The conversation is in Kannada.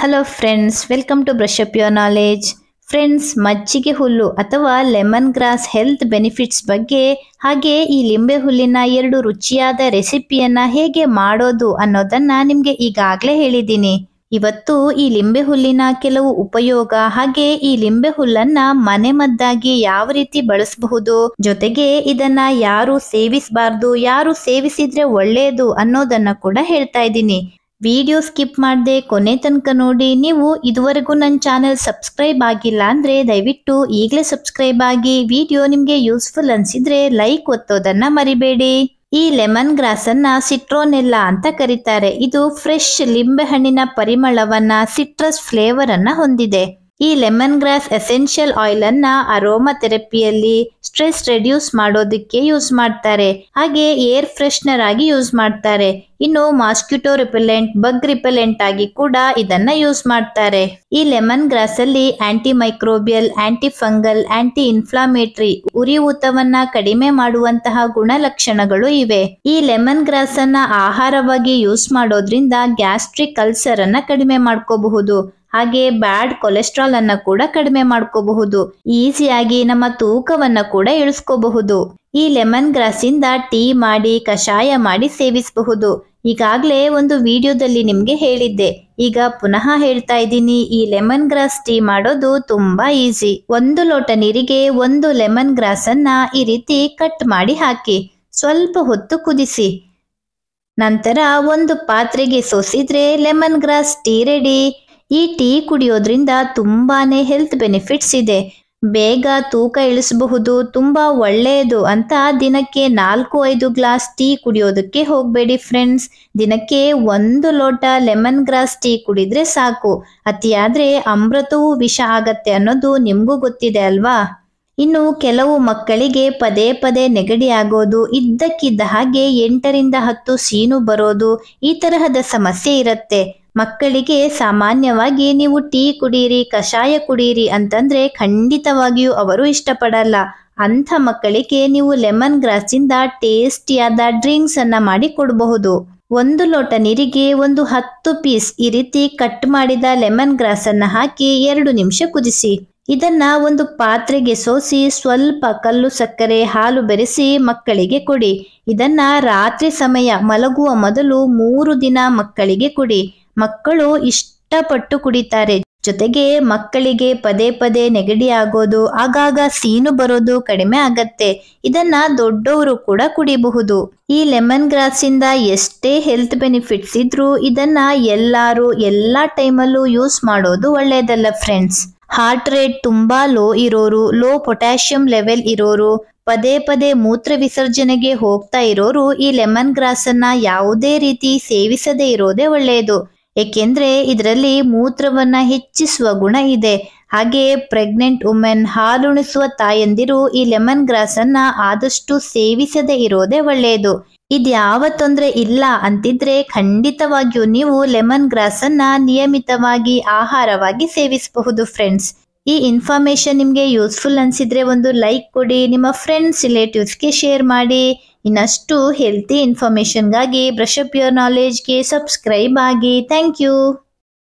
hello friends welcome to brush up your knowledge friends ಮಜ್ಜಿಗೆ ಹುಲ್ಲು ಅಥವಾ ಲೆಮನ್ ಗ್ರಾಸ್ ಹೆಲ್ತ್ ಬೆನಿಫಿಟ್ಸ್ ಬಗ್ಗೆ ಹಾಗೆ ಈ ಲಿಂಬೆ ಹುಲ್ಲಿನ ಎರಡು ರುಚಿಯಾದ ರೆಸಿಪಿಯನ್ನು ಹೇಗೆ ಮಾಡೋದು ಅನ್ನೋದನ್ನು ನಿಮಗೆ ಈಗಾಗಲೇ ಹೇಳಿದ್ದೀನಿ ಇವತ್ತು ಈ ಲಿಂಬೆ ಹುಲ್ಲಿನ ಕೆಲವು ಉಪಯೋಗ ಹಾಗೆ ಈ ಲಿಂಬೆ ಹುಲ್ಲನ್ನ ಮನೆಮದ್ದಾಗಿ ಯಾವ ರೀತಿ ಬಳಸಬಹುದು ಜೊತೆಗೆ ಇದನ್ನ ಯಾರು ಸೇವಿಸಬಾರ್ದು ಯಾರು ಸೇವಿಸಿದ್ರೆ ಒಳ್ಳೆಯದು ಅನ್ನೋದನ್ನ ಕೂಡ ಹೇಳ್ತಾ ಇದ್ದೀನಿ ವಿಡಿಯೋ ಸ್ಕಿಪ್ ಮಾಡದೆ ಕೊನೆ ತನಕ ನೋಡಿ ನೀವು ಇದುವರೆಗೂ ನನ್ನ ಚಾನೆಲ್ ಸಬ್ಸ್ಕ್ರೈಬ್ ಆಗಿಲ್ಲ ಅಂದರೆ ದಯವಿಟ್ಟು ಈಗಲೇ ಸಬ್ಸ್ಕ್ರೈಬ್ ಆಗಿ ವಿಡಿಯೋ ನಿಮಗೆ ಯೂಸ್ಫುಲ್ ಅನಿಸಿದರೆ ಲೈಕ್ ಒತ್ತೋದನ್ನು ಮರಿಬೇಡಿ ಈ ಲೆಮನ್ ಗ್ರಾಸನ್ನು ಸಿಟ್ರೋನೆಲ್ಲ ಅಂತ ಕರೀತಾರೆ ಇದು ಫ್ರೆಶ್ ಲಿಂಬೆಹಣ್ಣಿನ ಪರಿಮಳವನ್ನ ಸಿಟ್ರಸ್ ಫ್ಲೇವರನ್ನು ಹೊಂದಿದೆ ಈ ಲೆಮನ್ ಗ್ರಾಸ್ ಎಸೆನ್ಷಿಯಲ್ ಆಯಿಲ್ ಅನ್ನ ಅರೋಮಾ ಥೆರಪಿಯಲ್ಲಿ ಸ್ಟ್ರೆಸ್ ರೆಡ್ಯೂಸ್ ಮಾಡೋದಕ್ಕೆ ಯೂಸ್ ಮಾಡ್ತಾರೆ ಹಾಗೆ ಏರ್ ಫ್ರೆಶ್ನರ್ ಆಗಿ ಯೂಸ್ ಮಾಡ್ತಾರೆ ಇನ್ನು ಮಾಸ್ಕಿಟೋ ರಿಪೆಲೆಂಟ್ ಬಗ್ ರಿಪೆಲೆಂಟ್ ಆಗಿ ಕೂಡ ಇದನ್ನ ಯೂಸ್ ಮಾಡ್ತಾರೆ ಈ ಲೆಮನ್ ಗ್ರಾಸ್ ಅಲ್ಲಿ anti microbial anti fungal anti ಉರಿ ಊತವನ್ನ ಕಡಿಮೆ ಮಾಡುವಂತಹ ಗುಣಲಕ್ಷಣಗಳು ಇವೆ ಈ ಲೆಮನ್ ಗ್ರಾಸ್ ಅನ್ನ ಆಹಾರವಾಗಿ ಯೂಸ್ ಮಾಡೋದ್ರಿಂದ ಗ್ಯಾಸ್ಟ್ರಿಕ್ ಅಲ್ಸರ್ ಅನ್ನ ಕಡಿಮೆ ಮಾಡ್ಕೋಬಹುದು ಹಾಗೆ ಬ್ಯಾಡ್ ಕೊಲೆಸ್ಟ್ರಾಲ್ ಅನ್ನ ಕೂಡ ಕಡಿಮೆ ಮಾಡ್ಕೋಬಹುದು ಈಸಿಯಾಗಿ ನಮ್ಮ ತೂಕವನ್ನ ಕೂಡ ಇಳಿಸ್ಕೋಬಹುದು ಈ ಲೆಮನ್ ಗ್ರಾಸ್ ಇಂದ ಟೀ ಮಾಡಿ ಕಷಾಯ ಮಾಡಿ ಸೇವಿಸಬಹುದು ಈಗಾಗಲೇ ಒಂದು ವಿಡಿಯೋದಲ್ಲಿ ನಿಮ್ಗೆ ಹೇಳಿದ್ದೆ ಈಗ ಪುನಃ ಹೇಳ್ತಾ ಇದ್ದೀನಿ ಈ ಲೆಮನ್ ಗ್ರಾಸ್ ಟೀ ಮಾಡೋದು ತುಂಬಾ ಈಸಿ ಒಂದು ಲೋಟ ನೀರಿಗೆ ಒಂದು ಲೆಮನ್ ಗ್ರಾಸ್ ಅನ್ನ ಈ ರೀತಿ ಕಟ್ ಮಾಡಿ ಹಾಕಿ ಸ್ವಲ್ಪ ಹೊತ್ತು ಕುದಿಸಿ ನಂತರ ಒಂದು ಪಾತ್ರೆಗೆ ಸೋಸಿದ್ರೆ ಲೆಮನ್ ಗ್ರಾಸ್ ಟೀ ರೆಡಿ ಈ ಟೀ ಕುಡಿಯೋದ್ರಿಂದ ತುಂಬಾನೇ ಹೆಲ್ತ್ ಬೆನಿಫಿಟ್ಸ್ ಇದೆ ಬೇಗ ತೂಕ ಇಳಿಸಬಹುದು ತುಂಬಾ ಒಳ್ಳೆಯದು ಅಂತ ದಿನಕ್ಕೆ ನಾಲ್ಕು ಐದು ಗ್ಲಾಸ್ ಟೀ ಕುಡಿಯೋದಕ್ಕೆ ಹೋಗಬೇಡಿ ಫ್ರೆಂಡ್ಸ್ ದಿನಕ್ಕೆ ಒಂದು ಲೋಟ ಲೆಮನ್ ಗ್ರಾಸ್ ಟೀ ಕುಡಿದ್ರೆ ಸಾಕು ಅತಿಯಾದ್ರೆ ಅಮೃತವೂ ವಿಷ ಆಗತ್ತೆ ಅನ್ನೋದು ನಿಮಗೂ ಗೊತ್ತಿದೆ ಅಲ್ವಾ ಇನ್ನು ಕೆಲವು ಮಕ್ಕಳಿಗೆ ಪದೇ ಪದೇ ನೆಗಡಿ ಆಗೋದು ಇದ್ದಕ್ಕಿದ್ದ ಹಾಗೆ ಎಂಟರಿಂದ ಹತ್ತು ಸೀನು ಬರೋದು ಈ ತರಹದ ಸಮಸ್ಯೆ ಇರುತ್ತೆ ಮಕ್ಕಳಿಗೆ ಸಾಮಾನ್ಯವಾಗಿ ನೀವು ಟೀ ಕುಡೀರಿ ಕಷಾಯ ಕುಡೀರಿ ಅಂತಂದ್ರೆ ಖಂಡಿತವಾಗಿಯೂ ಅವರು ಇಷ್ಟಪಡಲ್ಲ ಅಂಥ ಮಕ್ಕಳಿಗೆ ನೀವು ಲೆಮನ್ ಗ್ರಾಸಿಂದ ಟೇಸ್ಟಿಯಾದ ಡ್ರಿಂಕ್ಸ್ ಅನ್ನ ಮಾಡಿ ಕೊಡಬಹುದು ಒಂದು ಲೋಟ ನೀರಿಗೆ ಒಂದು ಹತ್ತು ಪೀಸ್ ಈ ರೀತಿ ಕಟ್ ಮಾಡಿದ ಲೆಮನ್ ಗ್ರಾಸ್ ಅನ್ನ ಹಾಕಿ ಎರಡು ನಿಮಿಷ ಕುದಿಸಿ ಇದನ್ನ ಒಂದು ಪಾತ್ರೆಗೆ ಸೋಸಿ ಸ್ವಲ್ಪ ಕಲ್ಲು ಸಕ್ಕರೆ ಹಾಲು ಬೆರೆಸಿ ಮಕ್ಕಳಿಗೆ ಕೊಡಿ ಇದನ್ನ ರಾತ್ರಿ ಸಮಯ ಮಲಗುವ ಮೊದಲು ಮೂರು ದಿನ ಮಕ್ಕಳಿಗೆ ಕೊಡಿ ಮಕ್ಕಳು ಇಷ್ಟಪಟ್ಟು ಕುಡಿತಾರೆ ಜೊತೆಗೆ ಮಕ್ಕಳಿಗೆ ಪದೇ ಪದೇ ನೆಗಡಿ ಆಗೋದು ಆಗಾಗ ಸೀನು ಬರೋದು ಕಡಿಮೆ ಆಗತ್ತೆ ಇದನ್ನ ದೊಡ್ಡವರು ಕೂಡ ಕುಡಿಬಹುದು ಈ ಲೆಮನ್ ಗ್ರಾಸ್ ಇಂದ ಎಷ್ಟೇ ಹೆಲ್ತ್ ಬೆನಿಫಿಟ್ಸ್ ಇದ್ರೂ ಇದನ್ನ ಎಲ್ಲಾರು ಎಲ್ಲಾ ಟೈಮ್ ಅಲ್ಲೂ ಯೂಸ್ ಮಾಡೋದು ಒಳ್ಳೆಯದಲ್ಲ ಫ್ರೆಂಡ್ಸ್ ಹಾರ್ಟ್ ರೇಟ್ ತುಂಬಾ ಲೋ ಇರೋರು ಲೋ ಪೊಟ್ಯಾಷಿಯಂ ಲೆವೆಲ್ ಇರೋರು ಪದೇ ಪದೇ ಮೂತ್ರ ವಿಸರ್ಜನೆಗೆ ಹೋಗ್ತಾ ಇರೋರು ಈ ಲೆಮನ್ ಗ್ರಾಸ್ ಅನ್ನ ಯಾವುದೇ ರೀತಿ ಸೇವಿಸದೇ ಇರೋದೇ ಒಳ್ಳೆಯದು ಏಕೆಂದ್ರೆ ಇದರಲ್ಲಿ ಮೂತ್ರವನ್ನ ಹೆಚ್ಚಿಸುವ ಗುಣ ಇದೆ ಹಾಗೆ ಪ್ರೆಗ್ನೆಂಟ್ ವುಮೆನ್ ಹಾಲುಣಿಸುವ ತಾಯಂದಿರು ಈ ಲೆಮನ್ ಗ್ರಾಸ್ ಅನ್ನ ಆದಷ್ಟು ಸೇವಿಸದೆ ಇರೋದೇ ಒಳ್ಳೆಯದು ಇದ್ಯಾವ ತೊಂದರೆ ಇಲ್ಲ ಅಂತಿದ್ರೆ ಖಂಡಿತವಾಗಿಯೂ ನೀವು ಲೆಮನ್ ಗ್ರಾಸ್ ಅನ್ನ ನಿಯಮಿತವಾಗಿ ಆಹಾರವಾಗಿ ಸೇವಿಸಬಹುದು ಫ್ರೆಂಡ್ಸ್ ಈ ಇನ್ಫಾರ್ಮೇಷನ್ ನಿಮಗೆ ಯೂಸ್ಫುಲ್ ಅನಿಸಿದರೆ ಒಂದು ಲೈಕ್ ಕೊಡಿ ನಿಮ್ಮ ಫ್ರೆಂಡ್ಸ್ ರಿಲೇಟಿವ್ಸ್ಗೆ ಶೇರ್ ಮಾಡಿ ಇನ್ನಷ್ಟು ಹೆಲ್ತಿ ಇನ್ಫಾರ್ಮೇಷನ್ಗಾಗಿ ಬ್ರಷಪ್ ಯೋರ್ ನಾಲೆಜ್ಗೆ ಸಬ್ಸ್ಕ್ರೈಬ್ ಆಗಿ ಥ್ಯಾಂಕ್ ಯು